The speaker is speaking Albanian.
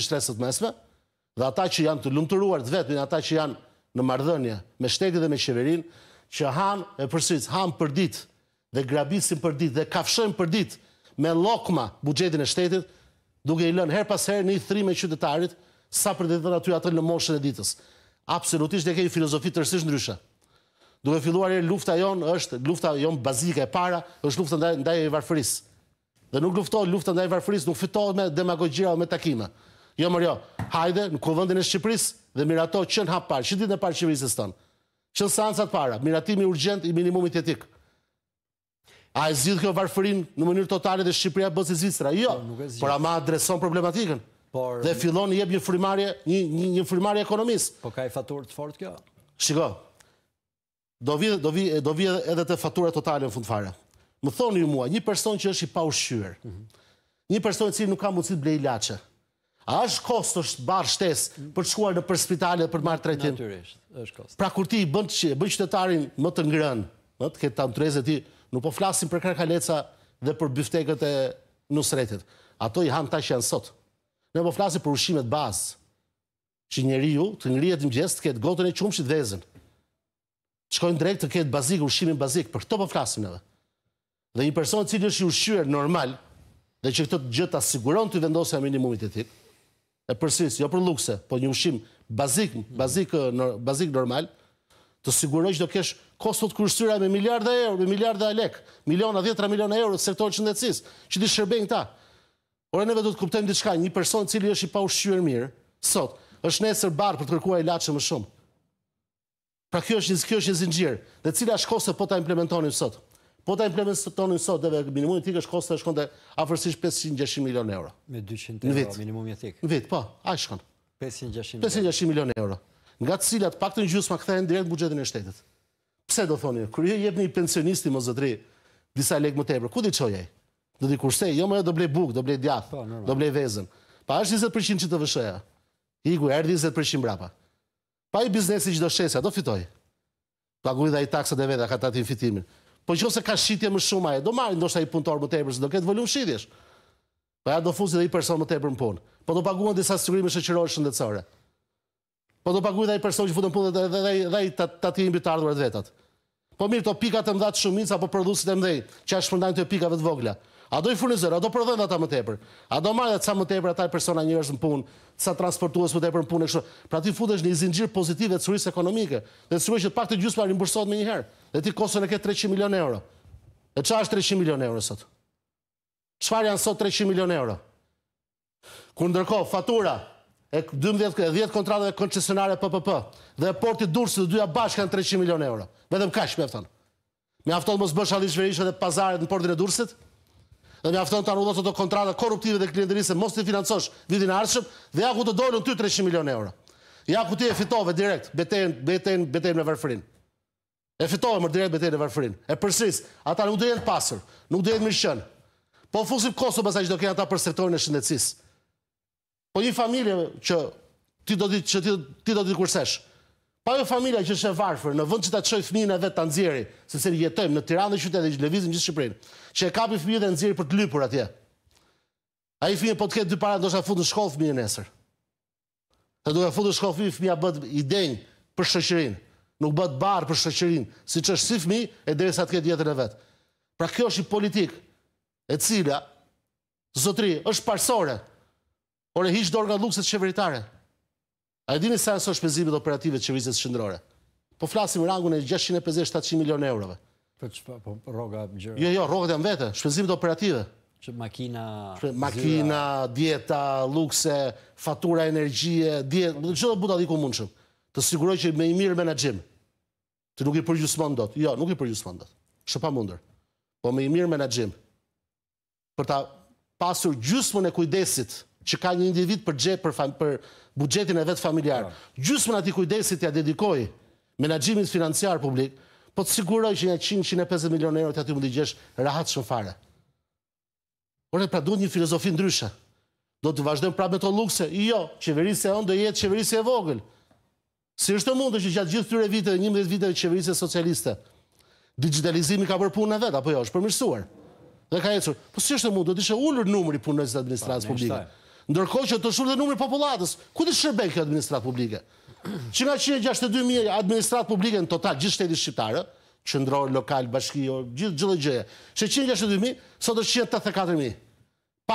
shtresët mesme, dhe ata që janë të lumëtëruar të vetë, ata që janë në mardhënje me shtetit dhe me qeverin, që hanë e përsyës, hanë për dit, dhe grabisim për dit, dhe kafshën për dit, me lokma bugjetin e shtetit, duke i lënë her pas her një thrim e qytetarit, sa për dhe të naty atër në moshën e ditës. Absolutisht dhe kejë filozofi të rësish në rysha. Duke filluar e lufta jonë, është lufta jonë bazika e para, është lufta ndaj e varfëris. Dhe nuk luftohet lufta ndaj e varfëris, nuk fitohet me demagogjira o me takime. Jo, mërjo, hajde në kuvëndin e Shqipëris dhe mirato qënë hapë parë, që ditë në parë Shqipërisës tonë, qënë seansat para, miratimi urgent i minimumit jetik. A e zhjithë kjo varëfërin në mënyrë totale dhe Shqipëria bësë i Zvistra? Jo, po, por ama adreson problematikën dhe fillon një jebë një frimarje ekonomisë. Po ka i faturë të fort kjo? Shiko, do vi edhe të faturë totale në fundfare. Më thoni ju mua, një person që është i pa ushqyër, mhm. një person që nuk ka mundësit blej lache, A është kostë është barë shtesë për të shkuar në për spitalet për marë tretin? Naturisht, është kost. Pra kur ti bënd qytetarin më të ngërën, më të këtë të antreze ti, nuk po flasim për krakaleca dhe për bifteket e nusretit. Ato i hanë ta që janë sot. Ne po flasim për ushimet bazë, që njeri ju të ngërjet në gjestë, të këtë gotën e qumë që të vezën. Qëkojnë drejtë të këtë bazik, bazik, për këto po flasim Dhe një person është i normal, dhe që e përsis, jo për lukse, po një ushim bazik normal, të siguroj që do kesh kostot kërështyra me miliarda euro, me miliarda lek, miliona, djetra miliona euro të sektorë qëndecis, që di shërbejnë ta. Ore neve do të kuptojmë diçka, një person cili është i pa ushqyër mirë, sot, është nesër barë për të kërkuaj latë më shumë. Pra kjo është një zingjirë, dhe cila është kostë po ta implementonim sot. Po ta implementojmë sot tonin sot deve minimumi i tikës kosta shkon te afërsisht 500-600 milionë euro. Me 200 euro minimumi i tikës. Vet, po, ai shkon. 500-600. 500-600 milionë euro. Nga të cilat paktën gjysma kthehen drejt buxhetit të shtetit. Pse do thoni, kur ju jepni pensionistit mos zotri disa lekë më tepër, ku di çoj ai? Do di kurse, jo më do blej buk, do blej djath, po, do blej vezën. Pa është 20% që të vëshëja. Igu, erë 20% brapa. Pa i biznesi që do shesja, do fitoj. Pa gujda i taksat e veda, ka ta ti fitimin. Po që se ka shqitje më shumë aje, do marrë ndoshta i punëtor më tepër, se do ketë volum shqitjesh. Po ja do fusi dhe i person më tepër në punë. Po do paguën disa sigurime shëqërojë shëndetësore. Po do paguën dhe i person që futën punë dhe dhe dhe i të atyri mbi të ardhurat vetat. Po mirë, to pikat e mdhatë shumin, sa po produsit e mdhej, që ashtë shpërndajnë të pikave të vogla. A do i furnizore, a do prodhojnë ata më tepër. A do marrë atë sa më tepër ataj persona njërës në punë, sa transportuas më tepër në punë, pra ti futesh një zingjirë pozitiv dhe cërrisë ekonomike, dhe cërrisë që të pak të gjusë marrë imbursot me njëherë, dhe ti kosën e ke 300 milion euro. E qa është 300 milion euro sot? Qfar janë sot 300 milion euro? Kërë ndërko, fatura, e 10 kontratëve koncesionare PPP, dhe porti durësit dhe dyja bashkë 300 milion euro. Vedem kash, me aftonë. mos bësh alishverishe dhe pazaret në portin e durësit? dhe afton të arrullosë të kontrata korruptive dhe klienderise mos të financosh vidin arshëm dhe ja ku të dojnë në ty 300 milion euro. Ja ku ti e fitove direkt, betejnë me vërfrin. E fitove mërë direkt betejnë me vërfrin. E përsis, ata nuk dojnë pasër, nuk dojnë mirëshën. Po fusim Kosovë bësa që do ata për sektorin e shëndecis. Po një familje që ti do ditë kërsesh, pa jo familja që është e varfër, në vënd që ta qoj fëmijën vetë të nëzjeri, se se rjetojmë në Tiranë dhe qytet dhe levizim gjithë Shqipërinë, që e kapi fëmijën dhe nëzjeri për të lypur atje. A i fëmijën po të ketë dy parat, do shë a fut në shkollë fëmijën nesër. Dhe duke a futë në shkollë fëmijën, fëmija bët i denjë për shëqërinë, nuk bët barë për shëqërinë, si që është si fëmi e dhe të ketë jetën e Pra kjo është e cila, zotri, është parsore, dorë nga A e dini sa nëso nësosh operative të që vizit shëndrore? Po flasim rangu në 650-700 milion eurove. Për po po, roga më gjërë? Jo, jo, roga janë jam vete, shpenzimit operative. Që makina... Makina, dieta, lukse, fatura energjie, dieta, në që do buta diku mund shumë. Të siguroj që me i mirë menagjim, të nuk i përgjusmon do të, jo, nuk i përgjusmon do të, shë pa mundër, po me i mirë menagjim, për ta pasur gjusmon e kujdesit që ka një individ për gjep për për buxhetin e vet familjar. Po. Gjysmë aty kujdesit ja dedikoi menaxhimit financiar publik, po të siguroj që 100-150 milionë euro aty mund të gjesh rahat shumë fare. Por e pra duhet një filozofi ndryshe. Do të vazhdojmë prapë me to lukse. Jo, qeverisja on do jetë qeverisë e vogël. Si është e mundur që gjatë gjithë këtyre viteve, 11 viteve qeverisje socialiste, digitalizimi ka bërë punë në vet apo jo, është përmirësuar. Dhe ka ecur. Po si është e mundur? Do të ishte ulur numri punës të administratës po, publike ndërkohë që të shumë dhe numri populatës, ku të shërbe kjo administratë publike? Që nga 162.000 administratë publike në total, gjithë shtetit shqiptare, qëndror, lokal, bashkio, gjithë gjithë gjithë, që 162.000, sot është 184.000.